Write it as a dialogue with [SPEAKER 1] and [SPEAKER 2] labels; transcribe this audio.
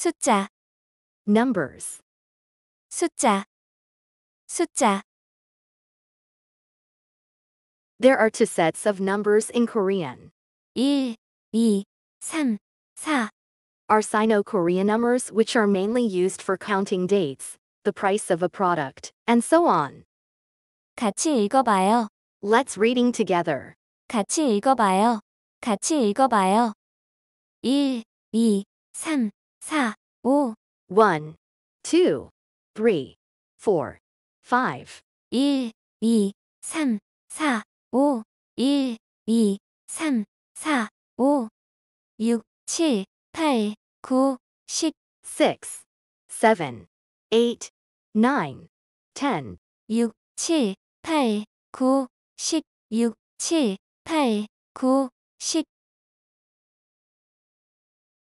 [SPEAKER 1] 숫자 numbers 숫자 숫자 There are
[SPEAKER 2] two sets of numbers in Korean. 1, 2, 3, 4 are Sino-Korean numbers which are mainly used for counting dates, the price of a product, and so on. 같이 읽어봐요. Let's reading
[SPEAKER 3] together. 같이 읽어봐요. 같이 읽어봐요. 1, 2, 3, 4, 5, 1, 2, 3,
[SPEAKER 1] 4, 5, 1, 2, 3, 4, 5, 1, 2, 3, 4, 5, 6, 7, 8, 9, 10, 6, 7, 8, 9, 10, 6, 7, 8, 9, 10, 6, 7, 8, 9, 10